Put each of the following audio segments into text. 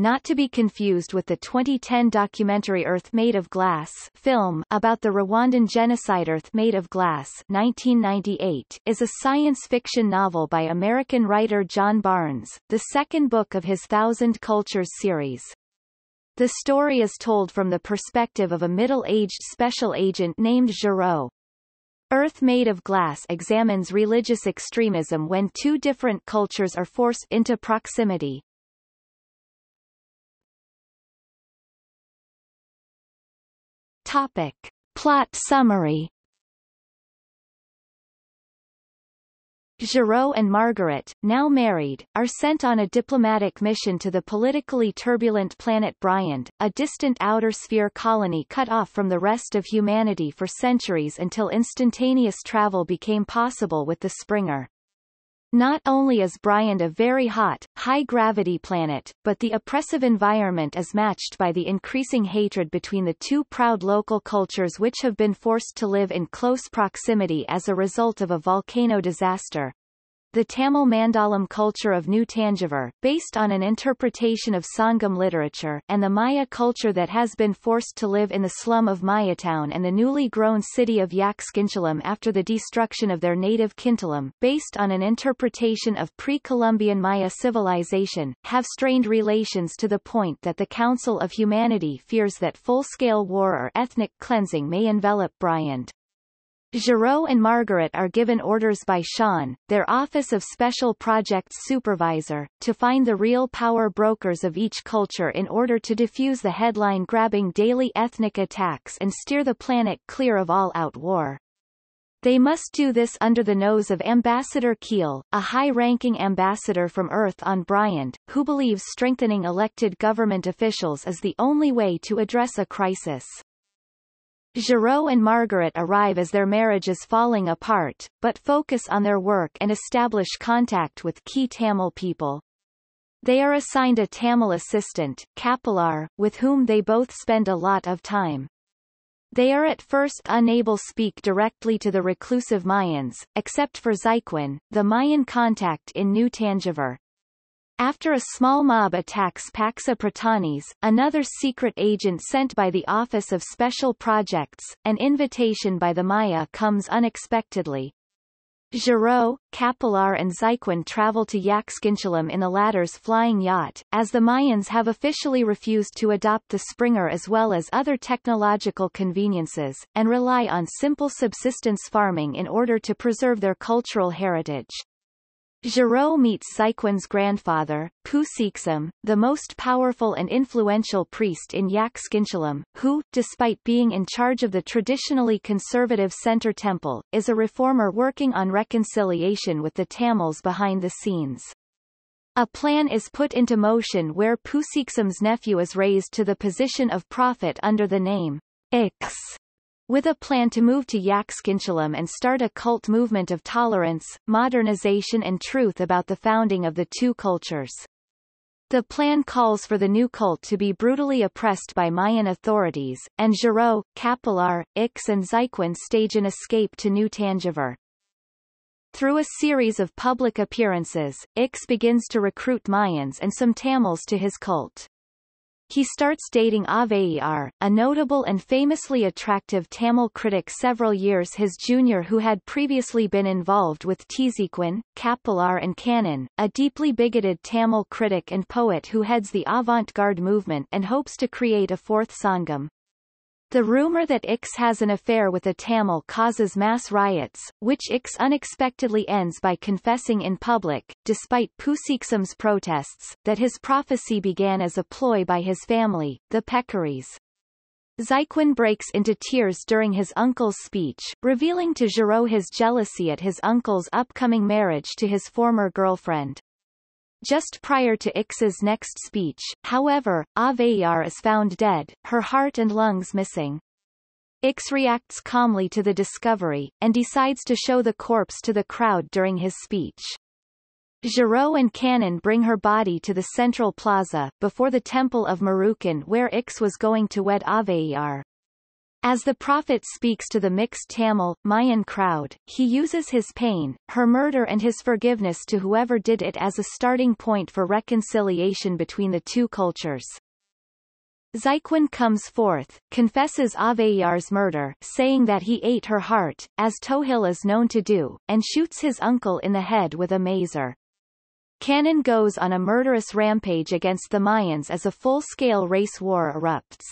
not to be confused with the 2010 documentary Earth Made of Glass film about the Rwandan genocide Earth Made of Glass 1998, is a science fiction novel by American writer John Barnes, the second book of his Thousand Cultures series. The story is told from the perspective of a middle-aged special agent named Giraud. Earth Made of Glass examines religious extremism when two different cultures are forced into proximity. Topic. Plot summary Giraud and Margaret, now married, are sent on a diplomatic mission to the politically turbulent planet Bryant, a distant outer sphere colony cut off from the rest of humanity for centuries until instantaneous travel became possible with the Springer. Not only is Bryant a very hot, high-gravity planet, but the oppressive environment is matched by the increasing hatred between the two proud local cultures which have been forced to live in close proximity as a result of a volcano disaster the Tamil Mandalam culture of New Tanjavur, based on an interpretation of Sangam literature, and the Maya culture that has been forced to live in the slum of Mayatown and the newly grown city of Yaxkinchalam after the destruction of their native Kintalam, based on an interpretation of pre-Columbian Maya civilization, have strained relations to the point that the Council of Humanity fears that full-scale war or ethnic cleansing may envelop Bryant. Giraud and Margaret are given orders by Sean, their Office of Special Projects Supervisor, to find the real power brokers of each culture in order to defuse the headline-grabbing daily ethnic attacks and steer the planet clear of all-out war. They must do this under the nose of Ambassador Keel, a high-ranking ambassador from Earth on Bryant, who believes strengthening elected government officials is the only way to address a crisis. Giraud and Margaret arrive as their marriage is falling apart, but focus on their work and establish contact with key Tamil people. They are assigned a Tamil assistant, Kapilar, with whom they both spend a lot of time. They are at first unable speak directly to the reclusive Mayans, except for Zyquin, the Mayan contact in New Tangiver. After a small mob attacks Paxa Pratanis, another secret agent sent by the Office of Special Projects, an invitation by the Maya comes unexpectedly. Giraud, Capilar, and Zyquin travel to Yaxkinchalam in the latter's flying yacht, as the Mayans have officially refused to adopt the Springer as well as other technological conveniences, and rely on simple subsistence farming in order to preserve their cultural heritage. Giraud meets Cyquin's grandfather, Pusiksem, the most powerful and influential priest in Yaxkinchalam, who, despite being in charge of the traditionally conservative center temple, is a reformer working on reconciliation with the Tamils behind the scenes. A plan is put into motion where Pusiksem's nephew is raised to the position of prophet under the name Ix with a plan to move to Yaxkinchilam and start a cult movement of tolerance, modernization and truth about the founding of the two cultures. The plan calls for the new cult to be brutally oppressed by Mayan authorities, and Giraud, Capilar, Ix and Zyquin stage an escape to New Tangiver. Through a series of public appearances, Ix begins to recruit Mayans and some Tamils to his cult. He starts dating Aveyar, a notable and famously attractive Tamil critic several years his junior who had previously been involved with Tiziquin, Kapilar, and Kanan, a deeply bigoted Tamil critic and poet who heads the avant-garde movement and hopes to create a fourth Sangam. The rumor that Ix has an affair with a Tamil causes mass riots, which Ix unexpectedly ends by confessing in public, despite Pusiksam's protests, that his prophecy began as a ploy by his family, the Peccaries. Zyquin breaks into tears during his uncle's speech, revealing to Giraud his jealousy at his uncle's upcoming marriage to his former girlfriend. Just prior to Ix's next speech, however, Aveyar is found dead, her heart and lungs missing. Ix reacts calmly to the discovery, and decides to show the corpse to the crowd during his speech. Giraud and Cannon bring her body to the central plaza, before the temple of Marukan where Ix was going to wed Aveyar. As the prophet speaks to the mixed Tamil, Mayan crowd, he uses his pain, her murder and his forgiveness to whoever did it as a starting point for reconciliation between the two cultures. Zyquin comes forth, confesses Aveyar's murder, saying that he ate her heart, as Tohil is known to do, and shoots his uncle in the head with a mazer. Cannon goes on a murderous rampage against the Mayans as a full-scale race war erupts.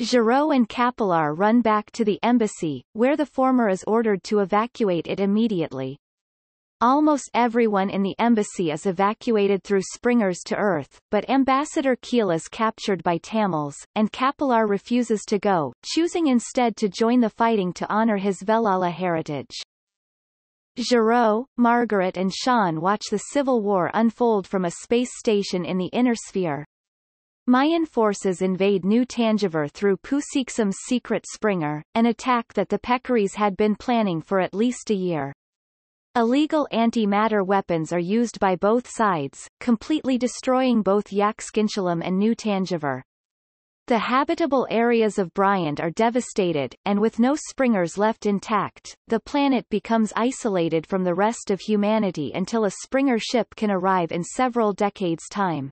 Giraud and Capilar run back to the embassy, where the former is ordered to evacuate it immediately. Almost everyone in the embassy is evacuated through springers to earth, but Ambassador Keel is captured by Tamils, and Capilar refuses to go, choosing instead to join the fighting to honor his Velala heritage. Giraud, Margaret and Sean watch the civil war unfold from a space station in the inner sphere. Mayan forces invade New Tangiver through Pusiksum's secret Springer, an attack that the Peccaries had been planning for at least a year. Illegal antimatter weapons are used by both sides, completely destroying both Yaxkinchalam and New Tangiver. The habitable areas of Bryant are devastated, and with no Springers left intact, the planet becomes isolated from the rest of humanity until a Springer ship can arrive in several decades' time.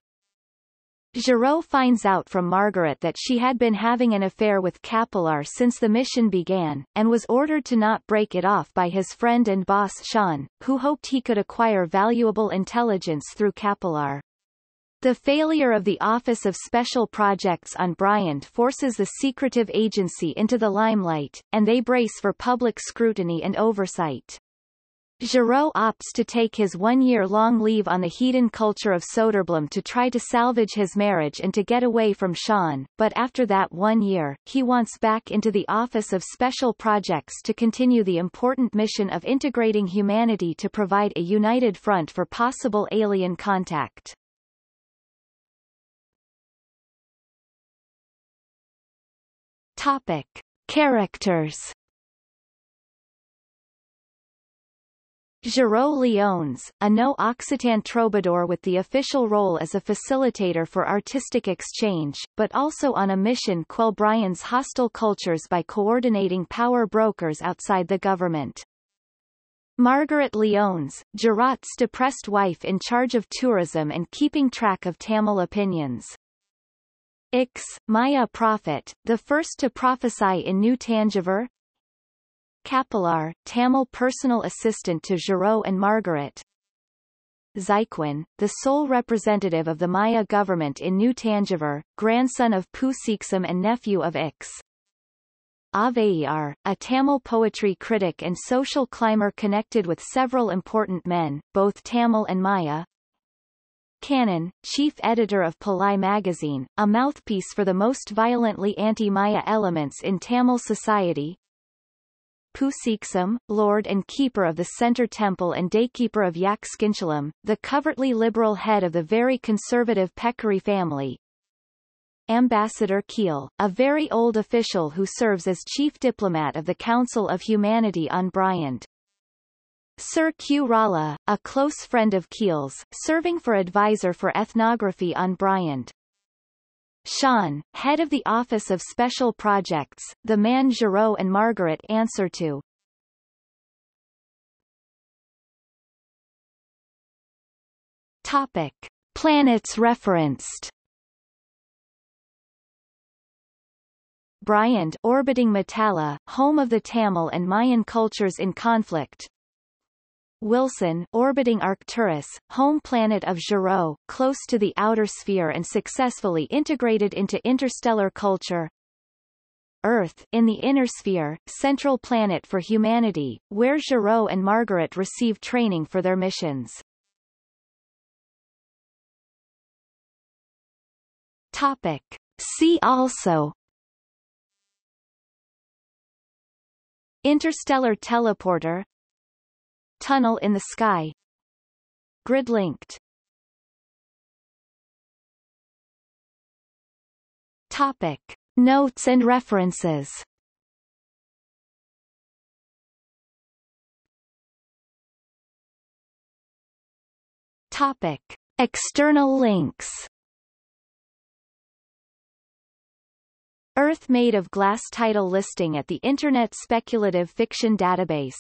Giraud finds out from Margaret that she had been having an affair with Capilar since the mission began, and was ordered to not break it off by his friend and boss Sean, who hoped he could acquire valuable intelligence through Capilar. The failure of the Office of Special Projects on Bryant forces the secretive agency into the limelight, and they brace for public scrutiny and oversight. Giraud opts to take his one-year-long leave on the hedon culture of Soderblom to try to salvage his marriage and to get away from Sean, but after that one year, he wants back into the Office of Special Projects to continue the important mission of integrating humanity to provide a united front for possible alien contact. Topic. Characters Giraud Lyons, a no-Occitan troubadour with the official role as a facilitator for artistic exchange, but also on a mission quell Brian's hostile cultures by coordinating power brokers outside the government. Margaret Lyons, Giraud's depressed wife in charge of tourism and keeping track of Tamil opinions. Ix, Maya prophet, the first to prophesy in New Tangiver, Kapilar, Tamil personal assistant to Giraud and Margaret. Zyquin, the sole representative of the Maya government in New Tangiver, grandson of Pusiksam and nephew of Ix. Aveyar, a Tamil poetry critic and social climber connected with several important men, both Tamil and Maya. Cannon, chief editor of Palai magazine, a mouthpiece for the most violently anti-Maya elements in Tamil society. Pusiksum, lord and keeper of the center temple and daykeeper of Yakskinchalam, the covertly liberal head of the very conservative Peccari family. Ambassador Kiel, a very old official who serves as chief diplomat of the Council of Humanity on Bryant. Sir Q. Rala, a close friend of Kiel's, serving for advisor for ethnography on Bryant. Sean, head of the Office of Special Projects, the man Giraud and Margaret answer to. Topic. Planets referenced Bryant orbiting Metalla, home of the Tamil and Mayan cultures in conflict, Wilson orbiting Arcturus, home planet of Giraud, close to the outer sphere and successfully integrated into interstellar culture. Earth in the inner sphere, central planet for humanity, where Giraud and Margaret receive training for their missions. Topic. See also Interstellar teleporter Tunnel in the sky Grid-linked Topic. Notes and references Topic. External links Earth Made of Glass title listing at the Internet Speculative Fiction Database